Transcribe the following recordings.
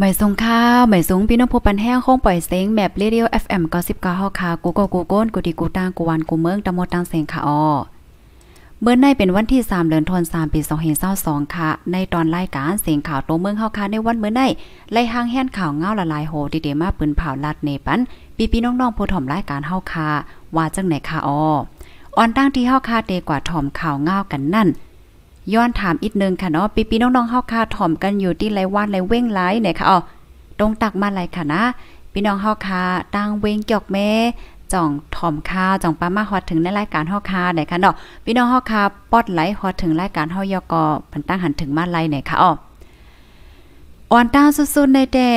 หม่สงข้าวหม่สงพี่น้องผู้ปันแห้งคงปล่อยเสียงแมปเรียลเอฟเอ็มก็สิบก้าฮาคากูก็กูโก้นกูดีกูตางกูวันกูเมืองตะมมตังเสียงค่ะออเมื่อในเป็นวันที่3เดือนธันวาคมปี2522ค่ะ ในตอนรายการเสียงข่าวตัวเมืองเฮาค่ะในวันเมื่อในไล่ห้างแห่นข่าวเงาละลายโหดีเดมาปืนเผาลัดเนปันปีพี่น้องๆผู้ถ่อมรายการเฮาค่ะว่าจังไหนค่ะออออนตั้งที่เฮาค่ะเตกว่าถ่อมข่าวเงากันนั่นย้อนถามอีกนึงค่ะเนาะปีปีน้องๆเฮาคาถ่อมกันอยู่ที่ไรว่านไรเว้งไรเนี่ยค่ะอ๋อตรงตักมาไรค่ะนะพี่น้องเฮาคาตั้งเว้งจอกแม่จ่องถ่อมคาจ่องปามาฮอดถึงในรายการเฮาคเนไ่ยค่ะเนาะพี่น้องเฮาคาะปอดไหลฮอดถึงรายการเฮายอกอพันตั้งหันถึงมาไรเนี่ยค่ะอ๋ออ่อนต้าสุดๆในแต่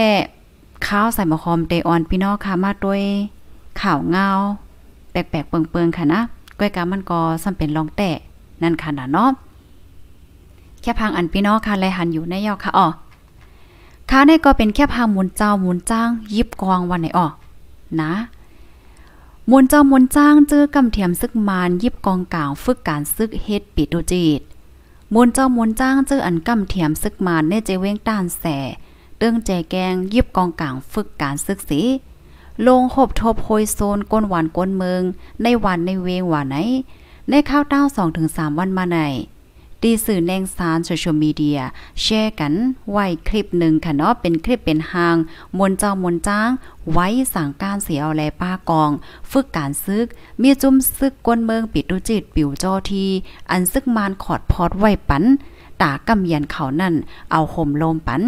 ข้าวใส่มะคอมเตออนพี่น้องค่ะมาด้วยข่าวเงาแปลกๆ เปิงๆค่ะนะก้อยกามันก็สำเป็นลองแต่นั่นค่ะนะเนาะแค่พังอันพี่น้องค่ะไรหันอยู่ในยอค่ะอ๋อค่ะในก็เป็นแค่พังมุนเจ้ามุนจ้างยิบกองวันไหนอ๋อนะมุนเจ้ามุนจ้างเจอกาเทียมซึกมานยิบกองกาวฝึกการซึกเฮ็ดปิดโดจิตมุนเจ้ามุนจ้างเจออันกาเทียมซึกมานในเจเว้งต้านแสเตื้งแจแกงยิบกองกลาง ฝึกการซึกสี ลงหบทบโพยโซนก้นหวานก้นเมือง ในวันในเวงหวานไหน ในข้าวเต้าสสองงถึามวันมาไหนดีสื่อแนงสารโซเชียลมีเดีย แชร์กัน ไว้คลิปหนึ่งค่ะเนาะเป็นคลิปเป็นหาง มวนเจ้ามวนจ้าง ไว้สั่งการเสียเอาแลป้ากอง ฝึกการซึก มีจุ้มซึกกวนเมืองปิดดูจิต ปิวจอทีอันซึกมานขอดพอดไว้ปัน ตากำเยยนเขานั่น เอาห่มลมปัน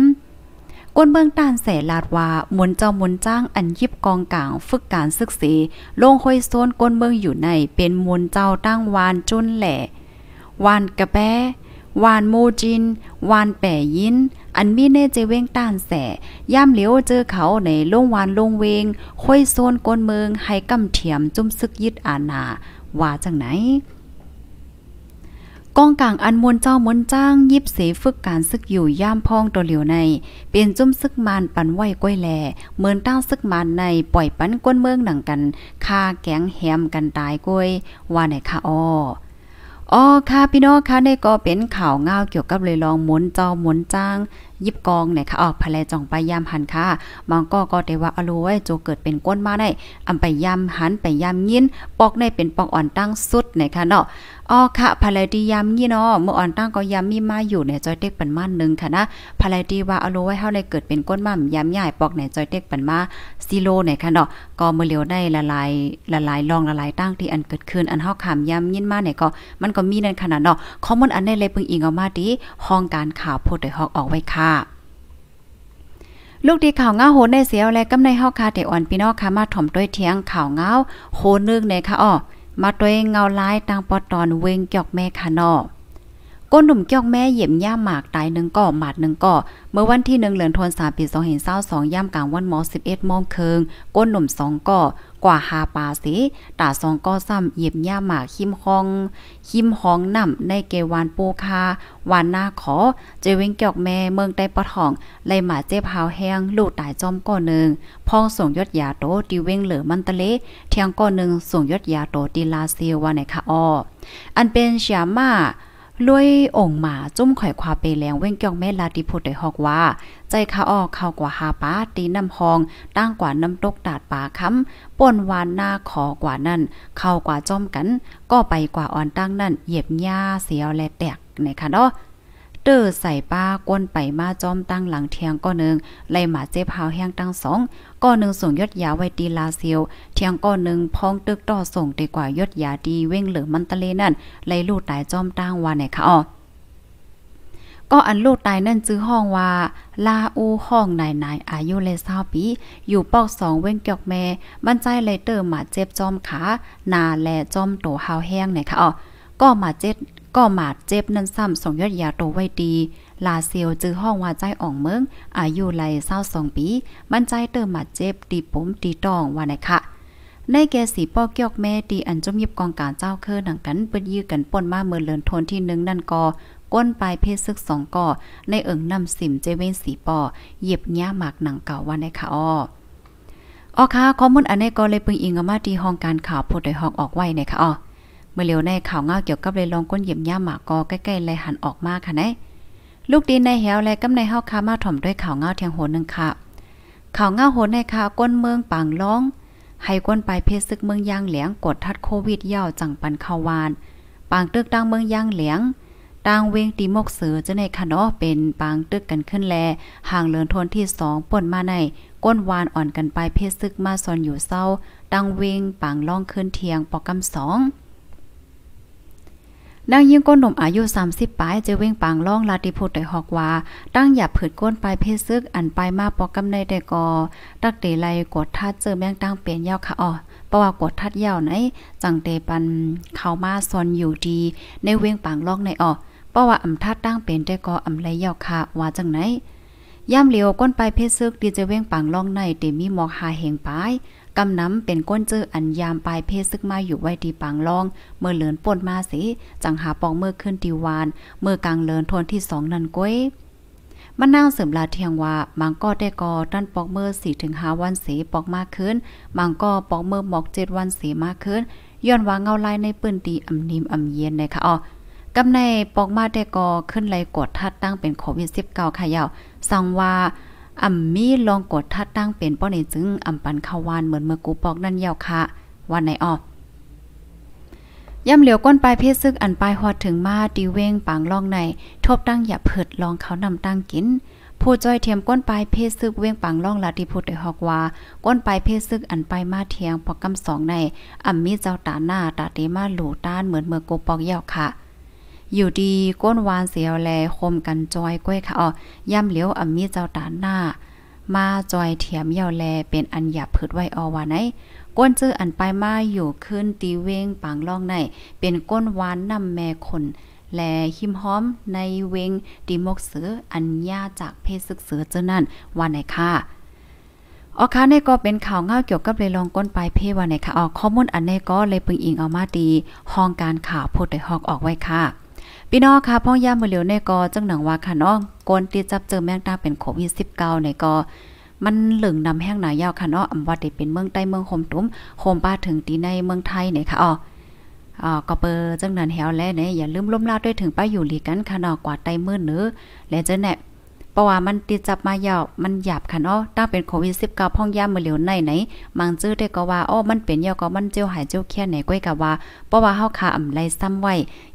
กวนเบืองต้านแสลาดว่า มวลเจ้ามวลจ้างอันยิบกองกลางฝึกการซึกสีลงห้อยโซนกวนเบืองอยู่ในเป็นมวลเจ้าตั้งวานจุนแหล่วานกระแปวานโมจิน วานแป่ยินอันมีเน่เจเว้งต้านแสย่ามเหลียวเจอเขาในลงวานลงเวงค่อยโซนกนเมือง ให้กำเถียมจุ่มซึกยึดอาณาว่าจังไหน กองกลางอันมวลเจ้ามนจ้างยิบเสฝึกการซึกอยู่ย่ามพองตัวเหลียวใน เป็นจุ้มซึกมานปันไหวก้อยแลเหมือนต้าซึกมานในปล่อยปันก้นเมืองหนังกันคาแกงแฮมกันตายก้อยว่าไหนคะอ้ออ๋อ ค่ะพี่น้องค่ะี่ก็เป็นข่าวเงาเกี่ยวกับเลยลองหมุนจอหมุนจ้างยิบกองเนี่ยค่ะอ๋อพะแลจ่องไปยามหันค่ะบางก็ก็ได้ว่าอโลไว้โจเกิดเป็นก้นมาได้อำไปยามหันไปยามยิน ปอกได้เป็นปอกอ่อนตั้งสุดเนี่ยค่ะเนาะอ๋อค่ะพลาลดียามยี่เนาะเมื่ออ่อนตั้งก็ยามมีมาอยู่เนี่ยจอยเต็กปันมาหนึ่งค่ะนะพลาลดีว่าอาลไว้เฮาได้เกิดเป็นก้นมั่มยามใหญ่ปอกเนี่ยจอยเต็กปันมาซีโลเนี่ยค่ะเนาะก็เมื่อเหลียวได้ละลายละลายลองละลายตั้งที่อันเกิดขึ้นอันเฮาขามยามยินมาเนี่ยก็ มันก็มีนั่นขนาดเนาะข้อมูลอันได้เลยเพิ่งอิงออกมาดีห้องการข่าวโพดเดฮอกออกไว้ค่ะ่ะลูกดีข่าวเงาโหนในเสียวและกำในเฮาคาเตอ่อนพี่น้องค่ะมาถ่อมด้วยเที่ยงข่าวเงาโหนึงในค่ะอ้อมาตัวยเงาลายตังปอตอนเวงกอกแม่ค่ะนอก้นหนุ่มเกี้ยงแม่เหยียบย่าหมากตายหนึ่งก่อ หมาดหนึ่งก่อ เมื่อวันที่หนึ่งเหลือนทวนสามปีสองเห็นเศร้าสองย่ามกลางวันมอสิบเอ็ดมองเคิงก้นหนุ่มสองก่อ กว่าหาปาสี ตาสองก่อซ้ำเหยียบย่าหมากคิมคองคิมห้องน่มในเกวานปูคาวาน หน้าขอ เจวิงเกี้ยงแม่เมืองใต้ปะทอง ไลหมาเจ็บหาวแห้ง ลูกตายจอมก่อหนึ่งพองส่งยศยาโตตีเวงเหลือมันตะเลเทียงก่อหนึ่งส่งยศยาโตตีลาเซียววันในคาอออันเป็นเชียมา่าลุยองหมาจุ้มข่อยควาเปแลงเว้งกองเมลาดิโพดได้ฮอกว่า ใจขาออกเข้ากว่าหาป้าตีน้ำหองตั้งกว่าน้ำตกดาดป่าค้ำป่นวานหน้าขอกว่านั่น เข้ากว่าจ้อมกันก็ไปกว่าอ่อนตั้งนั่นเหยียบหญ้าเสียวและแตกในะคะเนาะเตอใส่ป้าก้นไปมาจอมตั้งหลังเทียงก้อนหนึ่งไล่หมาเจ็บหาวแห้งตั้งสองก้อนหนึ่งส่งยอดยาไว้ตีลาเซียวเทียงก้อนหนึ่งพองตึกต่อส่งดีกว่ายอดยาดีเว้งเหลือมันตะเลนั่น ไล่ลูกตายจอมตั้งวันไหนคะอ๋อก็อันลูกตายนั่นจื้อห้องว่าลาอูห้องนายนายอายุเลยสศราปี อยู่ปอกสองเว้งเกียกแม่บรรจัยเลยเตร์มาเจ็บจอมขานาแลจอมโตหาวแห้งไหนคะอ๋อก็มาเจ็ดก็มาดเจ็บนั่นซ้ำส่งยอดยาโตไว้ดี ลาเซียวจื้อห้องว่าใจอ่องเมือง อายุไลเศร้าสองปี มันใจเติมมาเจ็บตีผมตีตองว่าไหนคะ ในแกสีปอกยอกแม่ตีอันจมยิบกองการเจ้าเคอหนังกันเปิดยื้อกันป่นมาเมื่อเลือนทนที่หนึ่งนั่นกอ ก้นปลายเพศซึกสองก่อในเอิงนำสิมเจเวนสีปอเหยียบย่หมากหนังเก่าวันหนคะอ้อออค่ะข้อมูลอันนี้ก็เลยปึงอิงมาที่ห้องการข่าวโพดดยหอกออกไว้ในคะอ้อเมื่อเร็วในข่าวเงาเกี่ยวกับเลยลองก้นเหยียบย่าหมากกอใกล้ๆเลยหันออกมาค่ะนะลูกดีในเหวและกำในห้าคามาถ่อมด้วยข่าวเงาเทียงโหนึงค่ะข่าวเงาโหนในค่ะก้นเมืองปังล้อง ให้ก้นไปเพศซึกเมืองย่างเหลียงกดทัดโควิดย่าจังปันขาวานปางตึกดังเมืองย่างเหลียงตางเวงตีมกเสือจะในคันอ้ะเป็น ปางตึกกันขึ้นแล ห่างเลือนทนที่สองป่นมาในก้นวานอ่อนกันไปเพศซึกมาซอนอยู่เศร้าตังเวงปางล่องขึ้นเทียงปอกกำสองนางยิ่งก้นหนุ่มอายุ 30ปลายเจอเว้งปางล่องลาติพพดได้ฮอกว่าตั้งหยาบผืดก้นปลายเพศซึกอันปลายมาปอกกำในได้กอตักเตไลกดทัดเจอแมงตั้งเปลี่ยนยาวค่ะอ๋อเพราะว่ากดทัดยาวไหนจังเตปันเข้ามาซอนอยู่ดีในเว้งปางล่องในอ๋อเพราะว่าอำทัดตั้งเป็นได้กออำไลยาวค่ะว่าจังไหนย่ำเลียวก้นไปเพศซึกดีเจเว้งปางล่องในเตมีหมอกหาเหงปลายกำน้ำเป็นก้นเจออันยามปลายเพศซึกมาอยู่ไว้ดีปางล่องเมื่อเหลือนป่นมาสิจังหาปองเมื่อขึ้นดีวานเมื่อกลางเลินทนที่สองนันก้ยมันนางเสริมลาเทียงว่ามังก็ได้กอตั้นปอกเมื่อสี่ถึงห้าวันเสปอกมากขึ้นมังก็ปอกเมื่อหมอกเจ็ดวันเสมากขึ้นย้อนว่าเงาลายในปืนตีอำนิม อำเย็นนะคะอ๋อกำในปอกมาได้กอขึ้นไหลกดทัดตั้งเป็นโควิด19ค่ะยาวสั่งว่าอ่ำมีลองกดทัดตั้งเป็นป้อในจึงอ่ำปันขาวานเหมือนเมื่อกูปอกนั่นยาวค่ะ วันไหนออกย่ำเหลียวก้นปลายเพศซึกอันปลายหอดถึงมาตีเว้งปางล่องในทบตั้งอย่าเผิดลองเขานำตั้งกิน ผู้จ้อยเทียมก้นปลายเพศซึกเว้งปางล่องลาติพุดไอฮอกว่าก้นปลายเพศซึกอันปลายมาเทียงปอกกำสองในอ่ำมีเจ้าตาหน้าตาเตมาหลูต้านเหมือนเมื่อกูปอกยาวค่ะอยู่ดีก้นวานเสียวแลคมกันจอยก้วยค่ะอ๋อย่ำเหลียวอ่ำมีเจ้าตาหน้า มาจอยเถียมเยาวแล เป็นอันหยับพืดไว้อวาไหนก้นจื้ออันไปมาอยู่ขึ้นตีเวงปางล่องในเป็นก้นวานนำแม่คนแลหิมหอมในเวงดิมกเสืออัญญาจากเพศศึกเสือเจ้านั่นวันไหนค่ะออค่ะในก็เป็นข่าวเงาเกี่ยวกับเลยลองก้นปลายเพวันไหนค่ะออข้อมูลอันในก็เลยปึงอิงเอามาดี ห้องการข่าวพูดได้ฮอกออกไว้ค่ะพี่น้องค่ะพ่อย่ามืเหลียวในกอจังหนังว่าค่ะน้องกนที่จับเจอแมงดาเป็นโควิด19ในกอมันหลึงนำแห้งหนายาว ค่ะ เนาะอำว่าได้เป็นเมืองใต้เมืองโฮมตุ้มโฮมป้าถึงตีในเมืองไทยเนี่ยค่ะอ๋ออก็เปอจังนั้นแฮวแลเนี่ยอย่าลืมล้มลาด้วยถึงป้าอยู่หลีกันค่ะเนาะกว่าใต้มือเนื้อและเจะแน่เพราะว่ามันติดจับมาหยอบมันหยาบค่ะเนาะตั้งเป็นโควิด19พ่องย่ามมือเหลียวในไหนมังจื้อได้ก็ว่าอ้อมันเป็นยอก็มันเจียวหายเจียวเคียนไหนก้อยก็ว่าเพราะว่าเฮาคาอำไรซ้ำไว้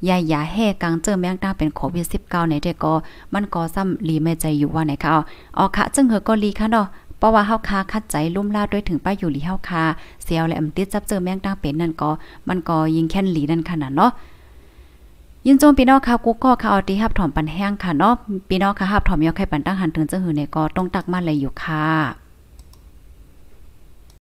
ยายาแห่กังเจอแมงตั้งเป็นโควิด19ไหนได้ก็มันก็ซ้ำลีไม่ใจอยู่ว่าไหนค่ะอ๋อค่ะจึงเฮอก็ลีค่ะเนาะเพราะว่าเฮาคาคัดใจลุ่มลาด้วยถึงป้าอยู่หลีเฮาคาเสียวและอำติดจับเจอแมงตั้งเป็นนั่นก็มันก็ยิงแค่นหลีนั่นขนาดเนาะยินโจมพี่น้องค่ะกูก็ค่ะเอาทีฮับถอม ปันแห้ง ค่ะ เนาะพี่น้องค่ะฮับถอมยอไข่ปันตั้ง หัน ถึง จะ หือในก็ ต้อง ตักมาเลยอยู่ค่ะ